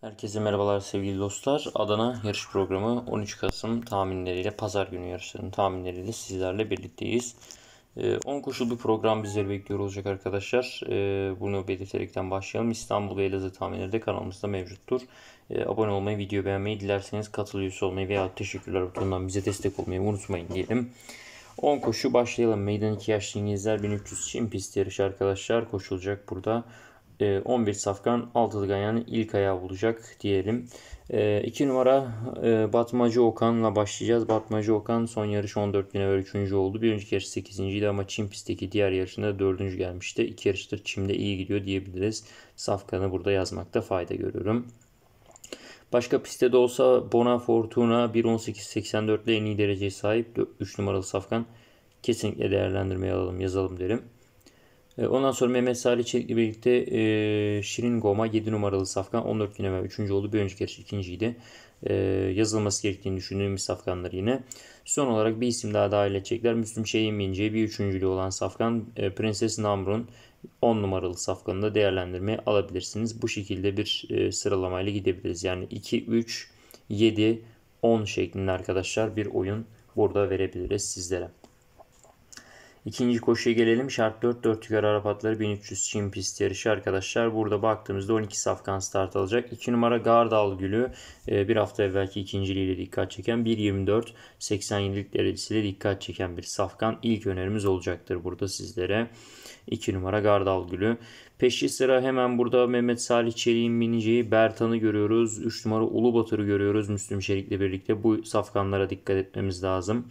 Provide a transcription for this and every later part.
Herkese merhabalar sevgili dostlar. Adana yarış programı 13 Kasım tahminleriyle pazar günü yarışlarının tahminleriyle sizlerle birlikteyiz. 10 ee, koşul bir program bizleri bekliyor olacak arkadaşlar. Ee, bunu belirterekten başlayalım. İstanbul ve Elazığ tahminleri de kanalımızda mevcuttur. Ee, abone olmayı, video beğenmeyi, dilerseniz katıl üyesi olmayı veya teşekkürler butonundan bize destek olmayı unutmayın diyelim. 10 koşu başlayalım. Meydan 2 yaşlı İngilizler 1300 çim pist yarışı arkadaşlar. Koşulacak burada. 11 e, safkan altılıgan yani ilk ayağı bulacak diyelim. 2 e, numara e, Batmacı Okan'la başlayacağız. Batmacı Okan son yarış 14 bin evvel 3. oldu. Bir önceki yarış 8. idi ama Çim pistteki diğer yarışında 4. gelmişti. İki yarıştır Çin'de iyi gidiyor diyebiliriz. Safkan'ı burada yazmakta fayda görüyorum. Başka pistte de olsa Bona Fortuna 1.18.84 ile en iyi dereceye sahip 3 numaralı Safkan. Kesinlikle değerlendirmeye alalım yazalım derim. E, ondan sonra Mehmet Salih Çelik'le birlikte e, Şirin Goma 7 numaralı safkan 14 günleme 3. oldu. Bir önceki yarış ikinciydi. E, yazılması gerektiğini düşündüğüm safkanlar yine. Son olarak bir isim daha dahil edecekler. Müslüm Şeyh'in bineceği bir üçüncülü olan safkan e, Prenses Namrun 10 numaralı safkanı da değerlendirmeye alabilirsiniz. Bu şekilde bir e, sıralamayla gidebiliriz. Yani 2, 3, 7, 10 şeklinde arkadaşlar bir oyun burada verebiliriz sizlere. İkinci koşuya gelelim. Şart 4 4 yukarı Arap atları 1300 Çin pisti yarışı arkadaşlar. Burada baktığımızda 12 safkan start alacak. 2 numara Gardal Gülü ee, bir hafta evvelki ikinciliğiyle dikkat çeken 1.24 87'lik derecesiyle dikkat çeken bir safkan ilk önerimiz olacaktır burada sizlere. 2 numara Gardal Gülü. Peşi sıra hemen burada Mehmet Salih Çelik'in bineceği Bertan'ı görüyoruz. 3 numara Ulubatır'ı görüyoruz Müslüm Şerik'le birlikte. Bu safkanlara dikkat etmemiz lazım.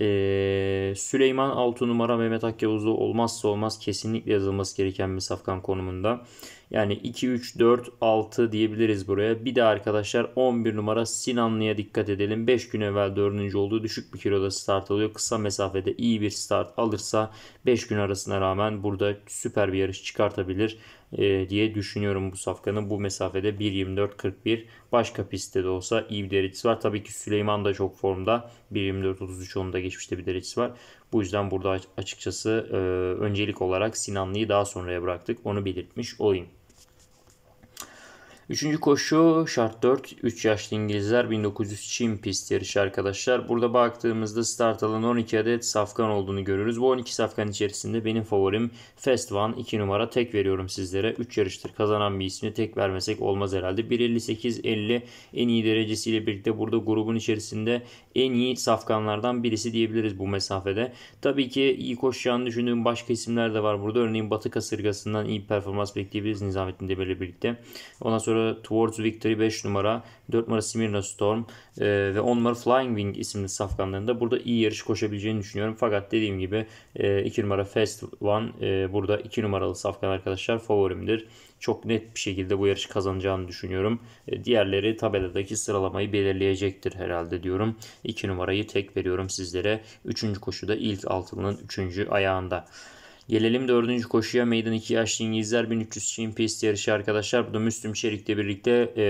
Ee, Süleyman 6 numara Mehmet Akyavuzlu olmazsa olmaz kesinlikle yazılması gereken bir safkan konumunda. Yani 2, 3, 4, 6 diyebiliriz buraya. Bir de arkadaşlar 11 numara Sinanlı'ya dikkat edelim. 5 gün evvel 4. olduğu düşük bir kiloda start alıyor. Kısa mesafede iyi bir start alırsa 5 gün arasına rağmen burada süper bir yarış çıkartabilir. E, diye düşünüyorum bu safkanın. Bu mesafede 1.24.41 başka pistte de olsa iyi bir derecesi var. Tabii ki Süleyman da çok formda. 1.24.33 onun da geçmişte bir derecesi var. Bu yüzden burada açıkçası e, öncelik olarak Sinanlı'yı daha sonraya bıraktık. Onu belirtmiş olayım. Üçüncü koşu şart 4. 3 yaşlı İngilizler 1900 Çin pist yarışı arkadaşlar. Burada baktığımızda start alan 12 adet safkan olduğunu görürüz. Bu 12 safkan içerisinde benim favorim Fast One 2 numara tek veriyorum sizlere. 3 yarıştır kazanan bir ismi tek vermesek olmaz herhalde. 158-50 en iyi derecesiyle birlikte burada grubun içerisinde en iyi safkanlardan birisi diyebiliriz bu mesafede. Tabii ki iyi koşacağını düşündüğüm başka isimler de var burada. Örneğin Batı Kasırgası'ndan iyi performans bekleyebiliriz Nizamettin Demir'le birlikte. Ondan sonra numara Towards Victory 5 numara 4 numara Smyrna Storm e, ve 10 numara Flying Wing isimli safkanlarında burada iyi yarış koşabileceğini düşünüyorum. Fakat dediğim gibi e, 2 numara Fast One e, burada 2 numaralı safkan arkadaşlar favorimdir. Çok net bir şekilde bu yarışı kazanacağını düşünüyorum. E, diğerleri tabeladaki sıralamayı belirleyecektir herhalde diyorum. 2 numarayı tek veriyorum sizlere. 3. koşuda ilk altının 3. ayağında. Gelelim dördüncü koşuya meydan 2 yaşlı İngilizler 1300 Çin pist yarışı arkadaşlar. Bu da Müslüm Çelik'le birlikte e,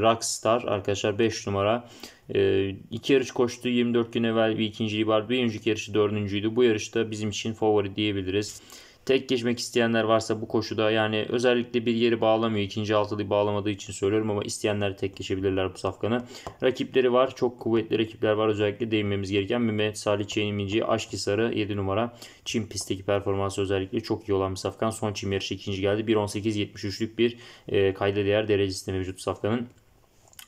Rockstar arkadaşlar 5 numara. E, iki yarış koştu 24 gün evvel bir ikinciliği var. Bir önceki yarışı dördüncüydü. Bu yarışta bizim için favori diyebiliriz. Tek geçmek isteyenler varsa bu koşuda yani özellikle bir yeri bağlamıyor. ikinci altılıyı bağlamadığı için söylüyorum ama isteyenler tek geçebilirler bu safkanı. Rakipleri var. Çok kuvvetli rakipler var. Özellikle değinmemiz gereken Mehmet Salih Çeyniminci, Aşkisarı 7 numara. Çin pistteki performansı özellikle çok iyi olan bir safkan. Son Çin yarışı ikinci geldi. 1.18.73'lük bir e, kayda değer derecesinde mevcut safkanın.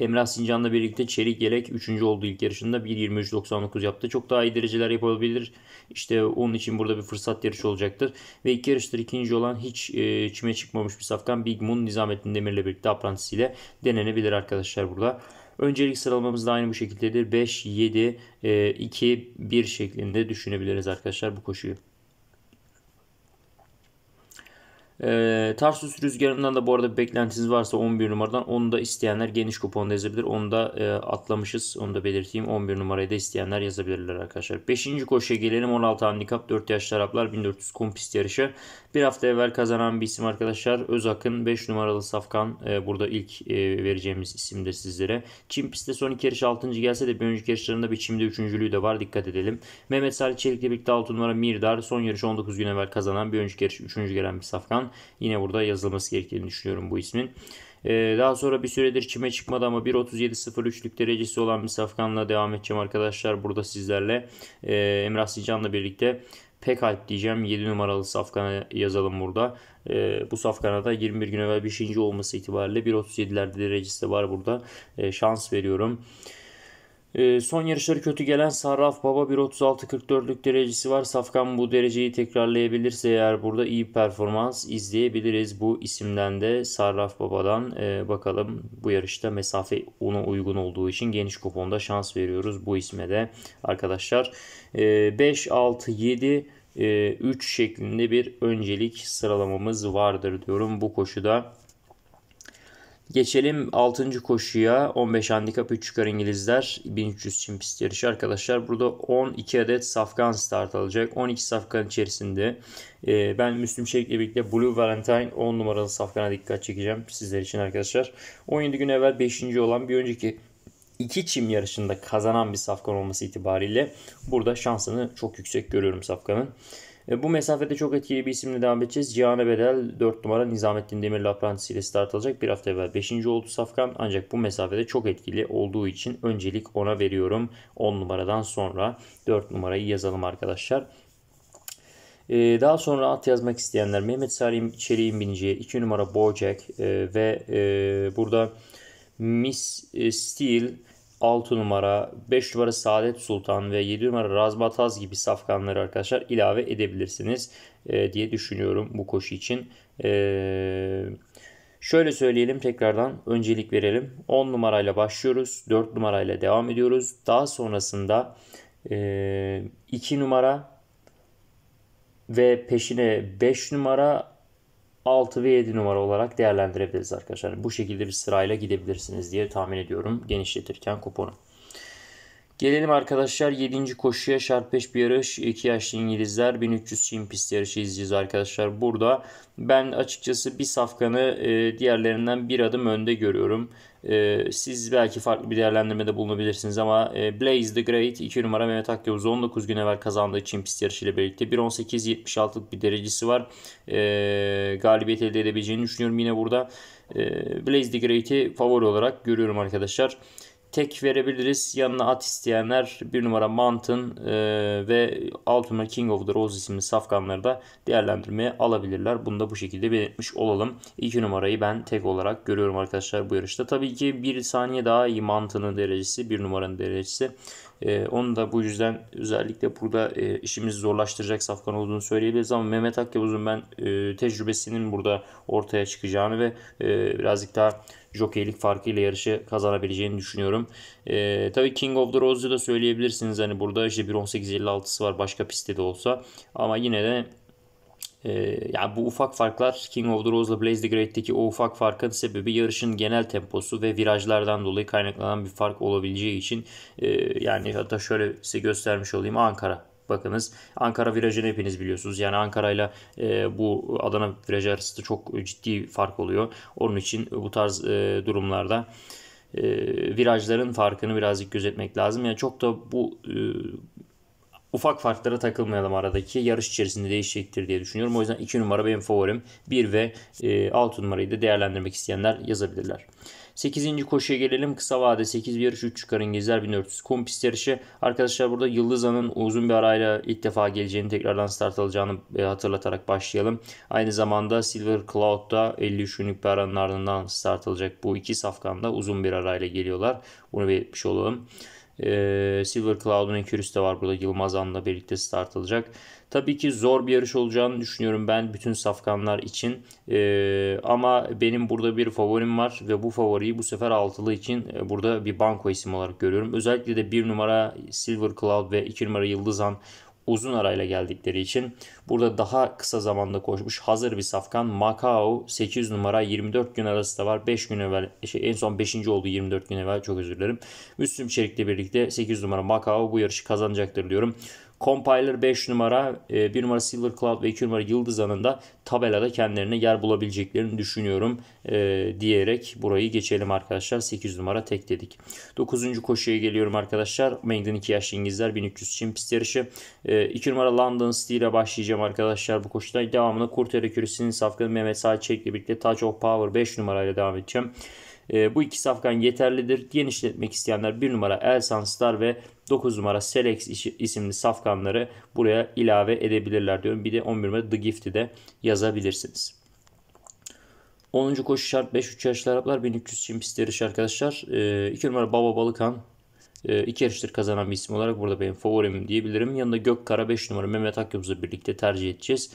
Emrah Sincan'la birlikte Çelik Yelek 3. oldu ilk yarışında. 1.23.99 yaptı. Çok daha iyi dereceler yapabilir. İşte onun için burada bir fırsat yarışı olacaktır. Ve ilk yarıştır ikinci olan hiç e, çime çıkmamış bir safkan Big Moon Nizamettin Demir'le birlikte aprantisiyle denenebilir arkadaşlar burada. Öncelik sıralamamız da aynı bu şekildedir. 5, 7, 2, 1 şeklinde düşünebiliriz arkadaşlar bu koşuyu. E, Tarsus rüzgarından da bu arada bir beklentiniz varsa 11 numaradan onu da isteyenler geniş kuponda yazabilir. Onu da e, atlamışız. Onu da belirteyim. 11 numarayı da isteyenler yazabilirler arkadaşlar. 5. koşuya gelelim. 16 handikap 4 yaşlı Araplar 1400 kompist yarışı. Bir hafta evvel kazanan bir isim arkadaşlar. Özak'ın 5 numaralı Safkan. E, burada ilk e, vereceğimiz de sizlere. Çim pistte son iki yarış 6. gelse de bir önceki yarışlarında bir çimde 3.lüğü de var. Dikkat edelim. Mehmet Salih Çelik'le birlikte 6 numara Mirdar. Son yarışı 19 gün evvel kazanan bir önceki yarış 3. gelen bir Safkan yine burada yazılması gerektiğini düşünüyorum bu ismin. Ee, daha sonra bir süredir çime çıkmadı ama 1.37.03'lük derecesi olan bir safkanla devam edeceğim arkadaşlar. Burada sizlerle ee, Emrah Sincan'la birlikte Pekalp diyeceğim 7 numaralı safkana yazalım burada. Ee, bu safkana da 21 gün evvel 5. olması itibariyle 1.37'lerde derecesi de var burada. E, şans veriyorum. Ee, son yarışları kötü gelen Sarraf Baba bir 36-44 1.36.44'lük derecesi var. Safkan bu dereceyi tekrarlayabilirse eğer burada iyi performans izleyebiliriz. Bu isimden de Sarraf Baba'dan ee, bakalım bu yarışta mesafe ona uygun olduğu için geniş kuponda şans veriyoruz bu isme de arkadaşlar. 5, 6, 7, 3 şeklinde bir öncelik sıralamamız vardır diyorum bu koşuda. Geçelim 6. koşuya. 15 handikap 3 çıkar İngilizler. 1300 çim pist yarışı arkadaşlar. Burada 12 adet safkan start alacak. 12 safkan içerisinde. E, ben Müslüm Şerik'le birlikte Blue Valentine 10 numaralı safkana dikkat çekeceğim sizler için arkadaşlar. 17 gün evvel 5. olan bir önceki iki çim yarışında kazanan bir safkan olması itibariyle burada şansını çok yüksek görüyorum safkanın. Bu mesafede çok etkili bir isimle devam edeceğiz. Cihan bedel 4 numara Nizamettin Demir apprentice ile start alacak. Bir hafta evvel 5. oldu Safkan ancak bu mesafede çok etkili olduğu için öncelik ona veriyorum. 10 numaradan sonra 4 numarayı yazalım arkadaşlar. Ee, daha sonra at yazmak isteyenler Mehmet Salim Çelik'in bineceği 2 numara Bojack e, ve e, burada Miss Steel 6 numara, 5 numara Saadet Sultan ve 7 numara Razbataz gibi safkanları arkadaşlar ilave edebilirsiniz e, diye düşünüyorum bu koşu için. E, şöyle söyleyelim tekrardan öncelik verelim. 10 numarayla başlıyoruz. 4 numarayla devam ediyoruz. Daha sonrasında e, 2 numara ve peşine 5 numara 6 ve 7 numara olarak değerlendirebiliriz arkadaşlar. Bu şekilde bir sırayla gidebilirsiniz diye tahmin ediyorum genişletirken kuponu. Gelelim arkadaşlar 7. koşuya şarpeş bir yarış. 2 yaşlı İngilizler 1300 çim pist yarışı izleyeceğiz arkadaşlar. Burada ben açıkçası bir safkanı e, diğerlerinden bir adım önde görüyorum. E, siz belki farklı bir değerlendirmede bulunabilirsiniz ama e, Blaze the Great 2 numara Mehmet Akyavuz 19 gün evvel kazandığı çim pist yarışıyla ile birlikte 1.18.76'lık bir derecesi var. E, galibiyet elde edebileceğini düşünüyorum yine burada. E, Blaze the Great'i favori olarak görüyorum arkadaşlar. Arkadaşlar tek verebiliriz. Yanına at isteyenler bir numara Mountain e, ve alt numara King of the Rose isimli safkanları da değerlendirmeye alabilirler. Bunu da bu şekilde belirtmiş olalım. 2 numarayı ben tek olarak görüyorum arkadaşlar bu yarışta. Tabii ki bir saniye daha iyi Mountain'ın derecesi, bir numaranın derecesi. E, onu da bu yüzden özellikle burada e, işimizi zorlaştıracak safkan olduğunu söyleyebiliriz ama Mehmet Akyavuz'un ben e, tecrübesinin burada ortaya çıkacağını ve e, birazcık daha jokeylik farkıyla yarışı kazanabileceğini düşünüyorum. E, tabii King of the Rose'u da söyleyebilirsiniz. Hani burada işte 1.18.56'sı var başka pistte de olsa ama yine de e, ee, yani bu ufak farklar King of the Rose'la Blaze the Great'teki o ufak farkın sebebi yarışın genel temposu ve virajlardan dolayı kaynaklanan bir fark olabileceği için e, yani hatta şöyle size göstermiş olayım Ankara Bakınız Ankara virajını hepiniz biliyorsunuz. Yani Ankara ile bu Adana virajı arasında çok ciddi fark oluyor. Onun için bu tarz e, durumlarda e, virajların farkını birazcık gözetmek lazım. Yani çok da bu e, ufak farklara takılmayalım aradaki. Yarış içerisinde değişecektir diye düşünüyorum. O yüzden 2 numara benim favorim. 1 ve 6 e, numarayı da değerlendirmek isteyenler yazabilirler. 8. koşuya gelelim. Kısa vade 8 bir yarış 3 çıkarın gezer 1400 kum yarışı. Arkadaşlar burada Yıldızan'ın uzun bir arayla ilk defa geleceğini tekrardan start alacağını e, hatırlatarak başlayalım. Aynı zamanda Silver Cloud'da 53 günlük bir aranın ardından start alacak. Bu iki da uzun bir arayla geliyorlar. Bunu belirtmiş olalım. Ee, Silver Cloud'un Ekürüs de var burada Yılmaz An'la birlikte start alacak. Tabii ki zor bir yarış olacağını düşünüyorum ben bütün safkanlar için. Ee, ama benim burada bir favorim var ve bu favoriyi bu sefer altılı için e, burada bir banko isim olarak görüyorum. Özellikle de bir numara Silver Cloud ve 2 numara Yıldızan uzun arayla geldikleri için burada daha kısa zamanda koşmuş hazır bir safkan Macau 8 numara 24 gün arası da var. 5 gün evvel şey, en son 5. oldu 24 gün evvel çok özür dilerim. Müslüm Çelik'le birlikte 8 numara Macau bu yarışı kazanacaktır diyorum. Compiler 5 numara, 1 e, numara Silver Cloud ve 2 numara Yıldız Anı'nda tabelada kendilerine yer bulabileceklerini düşünüyorum e, diyerek burayı geçelim arkadaşlar. 8 numara tek dedik. 9. koşuya geliyorum arkadaşlar. Maiden 2 yaşlı İngilizler 1300 çim pist yarışı. 2 e, numara London City ile başlayacağım arkadaşlar bu koşuda. Devamında Kurt Kürüsü'nün safkanı Mehmet Salçek ile birlikte Touch of Power 5 numarayla devam edeceğim. E, bu iki safkan yeterlidir. Genişletmek isteyenler 1 numara Elsan Star ve 9 numara Selex isimli safkanları buraya ilave edebilirler diyorum. Bir de 11 numara The Gift'i de yazabilirsiniz. 10. koşu şart 5-3 yaşlı Araplar 1300 çim pisti yarışı arkadaşlar. 2 e, ee, numara Baba Balıkan ee, iki yarıştır kazanan bir isim olarak burada benim favorim diyebilirim. Yanında Gök Gökkara 5 numara Mehmet Akyomuz'la birlikte tercih edeceğiz.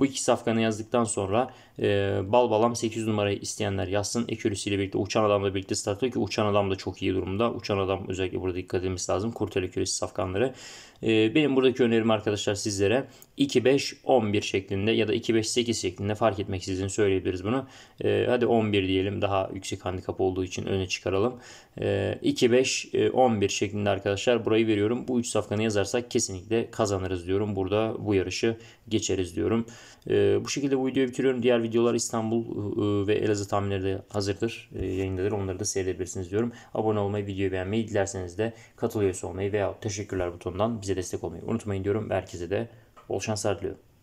Bu iki safkanı yazdıktan sonra e, bal balam 800 numarayı isteyenler yazsın. Ekürüsüyle birlikte uçan adamla birlikte startlıyor ki uçan adam da çok iyi durumda. Uçan adam özellikle burada dikkat edilmesi lazım. Kurtel küresi safkanları. E, benim buradaki önerim arkadaşlar sizlere 2-5-11 şeklinde ya da 2-5-8 şeklinde fark etmeksizin söyleyebiliriz bunu. E, hadi 11 diyelim daha yüksek handikap olduğu için öne çıkaralım. E, 2-5-11 şeklinde arkadaşlar burayı veriyorum. Bu 3 safkanı yazarsak kesinlikle kazanırız diyorum. Burada bu yarışı geçeriz diyorum. E, bu şekilde bu videoyu bitiriyorum. Diğer videolar İstanbul ıı, ıı, ve Elazığ tahminleri de hazırdır. Iı, yayındadır. Onları da seyredebilirsiniz diyorum. Abone olmayı, videoyu beğenmeyi, dilerseniz de katıl üyesi olmayı veya teşekkürler butonundan bize destek olmayı unutmayın diyorum. Herkese de bol şanslar diliyorum.